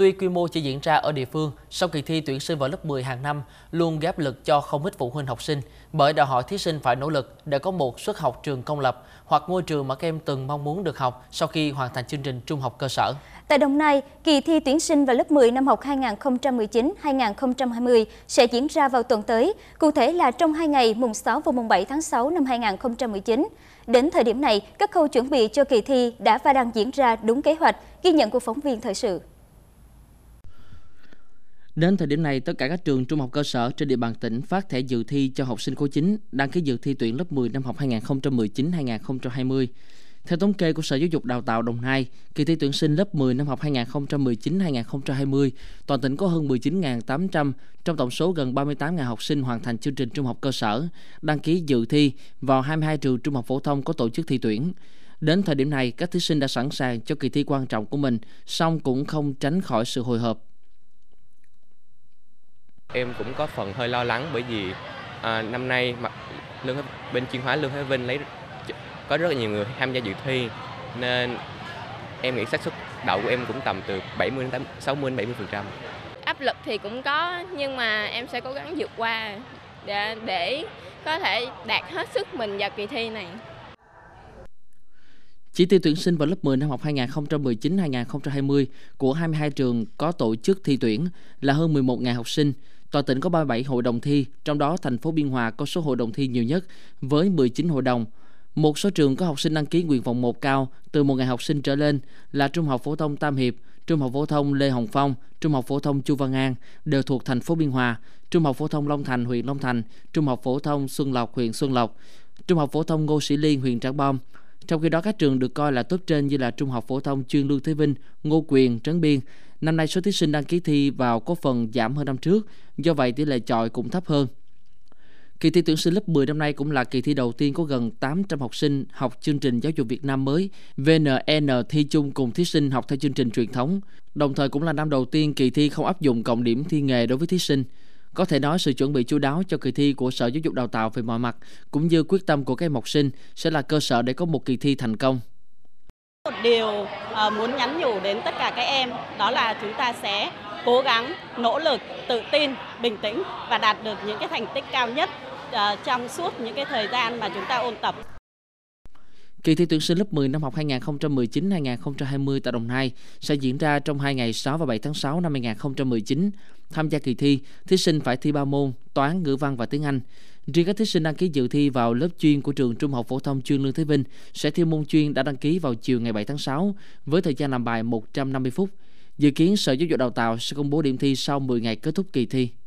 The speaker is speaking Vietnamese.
Tuy quy mô chỉ diễn ra ở địa phương, sau kỳ thi tuyển sinh vào lớp 10 hàng năm luôn ghép lực cho không ít phụ huynh học sinh, bởi đòi hỏi thí sinh phải nỗ lực để có một suất học trường công lập hoặc ngôi trường mà các em từng mong muốn được học sau khi hoàn thành chương trình trung học cơ sở. Tại Đồng Nai, kỳ thi tuyển sinh vào lớp 10 năm học 2019-2020 sẽ diễn ra vào tuần tới, cụ thể là trong 2 ngày mùng 6 và mùng 7 tháng 6 năm 2019. Đến thời điểm này, các khâu chuẩn bị cho kỳ thi đã và đang diễn ra đúng kế hoạch, ghi nhận của phóng viên thời sự. Đến thời điểm này, tất cả các trường trung học cơ sở trên địa bàn tỉnh phát thẻ dự thi cho học sinh khối 9 đăng ký dự thi tuyển lớp 10 năm học 2019-2020. Theo thống kê của Sở Giáo dục Đào tạo Đồng Nai, kỳ thi tuyển sinh lớp 10 năm học 2019-2020, toàn tỉnh có hơn 19.800 trong tổng số gần 38.000 học sinh hoàn thành chương trình trung học cơ sở, đăng ký dự thi vào 22 trường trung học phổ thông có tổ chức thi tuyển. Đến thời điểm này, các thí sinh đã sẵn sàng cho kỳ thi quan trọng của mình, song cũng không tránh khỏi sự hồi hộp Em cũng có phần hơi lo lắng bởi vì à, năm nay mặt lương bên chuyên hóa lương Thế Vinh lấy có rất là nhiều người tham gia dự thi nên em nghĩ xác suất đậu của em cũng tầm từ 70 đến 60 đến 70%. Áp lực thì cũng có nhưng mà em sẽ cố gắng vượt qua để, để có thể đạt hết sức mình vào kỳ thi này. Chỉ tiêu tuyển sinh vào lớp 10 năm học 2019-2020 của 22 trường có tổ chức thi tuyển là hơn 11.000 học sinh. Toàn tỉnh có 37 hội đồng thi, trong đó thành phố Biên Hòa có số hội đồng thi nhiều nhất với 19 hội đồng. Một số trường có học sinh đăng ký nguyện vọng 1 cao từ 1.000 học sinh trở lên là Trung học phổ thông Tam Hiệp, Trung học phổ thông Lê Hồng Phong, Trung học phổ thông Chu Văn An đều thuộc thành phố Biên Hòa, Trung học phổ thông Long Thành huyện Long Thành, Trung học phổ thông Xuân Lộc huyện Xuân Lộc, Trung học phổ thông Ngô Sĩ Liên huyện Trảng Bom, trong khi đó, các trường được coi là tốt trên như là Trung học phổ thông chuyên Lương Thế Vinh, Ngô Quyền, Trấn Biên. Năm nay số thí sinh đăng ký thi vào có phần giảm hơn năm trước, do vậy tỷ lệ chọi cũng thấp hơn. Kỳ thi tuyển sinh lớp 10 năm nay cũng là kỳ thi đầu tiên có gần 800 học sinh học chương trình giáo dục Việt Nam mới, VNN thi chung cùng thí sinh học theo chương trình truyền thống, đồng thời cũng là năm đầu tiên kỳ thi không áp dụng cộng điểm thi nghề đối với thí sinh. Có thể nói sự chuẩn bị chú đáo cho kỳ thi của Sở Giáo dục Đào tạo về mọi mặt cũng như quyết tâm của các em học sinh sẽ là cơ sở để có một kỳ thi thành công. Một điều ờ, muốn nhắn nhủ đến tất cả các em đó là chúng ta sẽ cố gắng, nỗ lực, tự tin, bình tĩnh và đạt được những cái thành tích cao nhất ờ, trong suốt những cái thời gian mà chúng ta ôn tập. Kỳ thi tuyển sinh lớp 10 năm học 2019-2020 tại Đồng Nai sẽ diễn ra trong 2 ngày 6 và 7 tháng 6 năm 2019. Tham gia kỳ thi, thí sinh phải thi 3 môn toán, ngữ văn và tiếng Anh. Riêng các thí sinh đăng ký dự thi vào lớp chuyên của trường Trung học phổ thông chuyên Lương Thế Vinh sẽ thi môn chuyên đã đăng ký vào chiều ngày 7 tháng 6 với thời gian làm bài 150 phút. Dự kiến Sở Giáo dục Đào tạo sẽ công bố điểm thi sau 10 ngày kết thúc kỳ thi.